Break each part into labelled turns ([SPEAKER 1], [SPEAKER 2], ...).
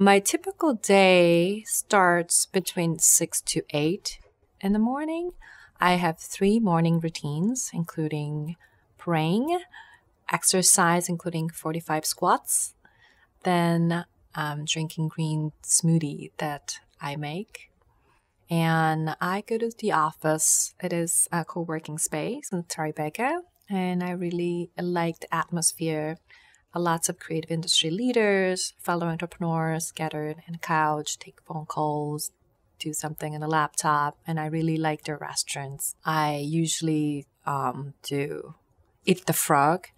[SPEAKER 1] My typical day starts between 6 to 8 in the morning. I have three morning routines, including praying, exercise, including 45 squats, then um, drinking green smoothie that I make. And I go to the office. It is a co working space in Tribeca, and I really like the atmosphere lots of creative industry leaders, fellow entrepreneurs scattered in a couch, take phone calls, do something on a laptop. And I really like their restaurants. I usually um, do eat the frog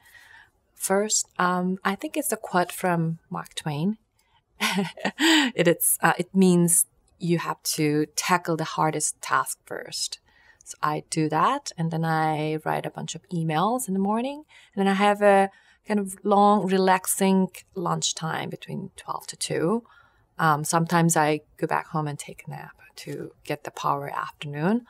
[SPEAKER 1] first. Um, I think it's a quote from Mark Twain. it, it's, uh, it means you have to tackle the hardest task first. So I do that, and then I write a bunch of emails in the morning, and then I have a kind of long, relaxing lunchtime between 12 to 2. Um, sometimes I go back home and take a nap to get the power afternoon.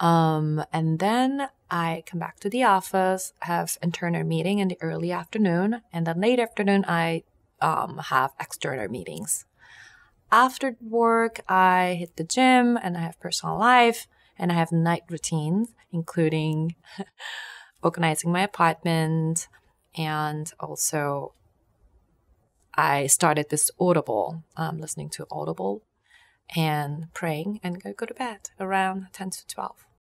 [SPEAKER 1] Um, and then I come back to the office, have internal meeting in the early afternoon, and then late afternoon I um, have external meetings. After work, I hit the gym and I have personal life and I have night routines, including organizing my apartment, and also I started this Audible, um, listening to Audible and praying and go, go to bed around 10 to 12.